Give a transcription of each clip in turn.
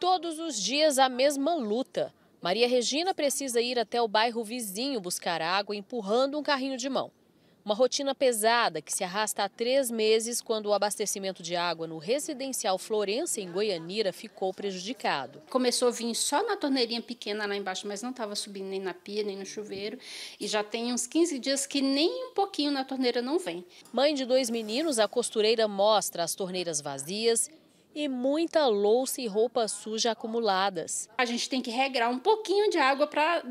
Todos os dias a mesma luta. Maria Regina precisa ir até o bairro vizinho buscar água empurrando um carrinho de mão. Uma rotina pesada que se arrasta há três meses quando o abastecimento de água no residencial Florença, em Goianira, ficou prejudicado. Começou a vir só na torneirinha pequena lá embaixo, mas não estava subindo nem na pia, nem no chuveiro. E já tem uns 15 dias que nem um pouquinho na torneira não vem. Mãe de dois meninos, a costureira mostra as torneiras vazias e muita louça e roupa suja acumuladas. A gente tem que regrar um pouquinho de água para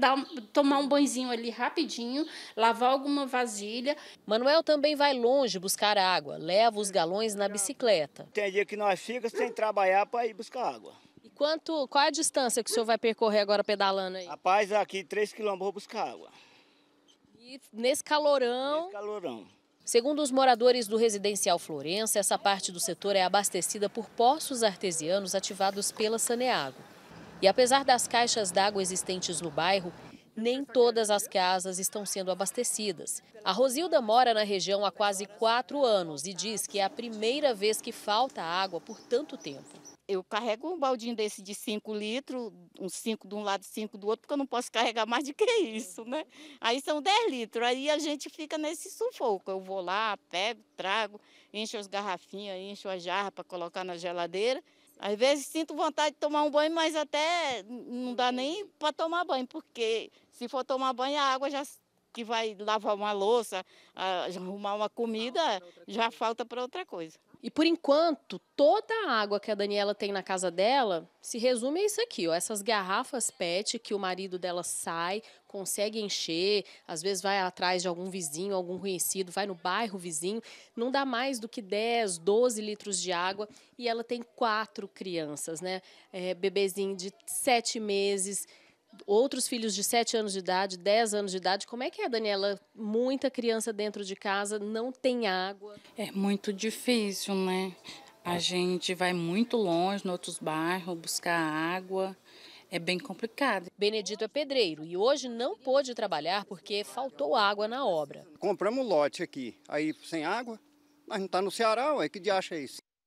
tomar um banhozinho ali rapidinho, lavar alguma vasilha. Manuel também vai longe buscar água, leva os galões na bicicleta. Tem dia que nós ficamos sem trabalhar para ir buscar água. E quanto, qual é a distância que o senhor vai percorrer agora pedalando aí? Rapaz, aqui três quilômetros vou buscar água. E nesse calorão... Nesse calorão. Segundo os moradores do residencial Florença, essa parte do setor é abastecida por poços artesianos ativados pela Saneago. E apesar das caixas d'água existentes no bairro, nem todas as casas estão sendo abastecidas. A Rosilda mora na região há quase quatro anos e diz que é a primeira vez que falta água por tanto tempo eu carrego um baldinho desse de 5 litros, uns 5 de um lado, 5 do outro, porque eu não posso carregar mais do que é. isso, né? Aí são 10 litros, aí a gente fica nesse sufoco. Eu vou lá, pego, trago, encho as garrafinhas, encho a jarra para colocar na geladeira. Às vezes sinto vontade de tomar um banho, mas até não dá nem uhum. para tomar banho, porque se for tomar banho, a água já que vai lavar uma louça, arrumar uma comida, já falta para outra coisa. E por enquanto, toda a água que a Daniela tem na casa dela se resume a isso aqui, ó, essas garrafas PET que o marido dela sai, consegue encher, às vezes vai atrás de algum vizinho, algum conhecido, vai no bairro vizinho, não dá mais do que 10, 12 litros de água e ela tem quatro crianças, né? É, bebezinho de sete meses outros filhos de 7 anos de idade, 10 anos de idade. Como é que é, Daniela? Muita criança dentro de casa, não tem água. É muito difícil, né? A gente vai muito longe, em outros bairros, buscar água. É bem complicado. Benedito é pedreiro e hoje não pôde trabalhar porque faltou água na obra. Compramos um lote aqui, aí sem água, mas não está no Ceará, ué, que de acha é isso?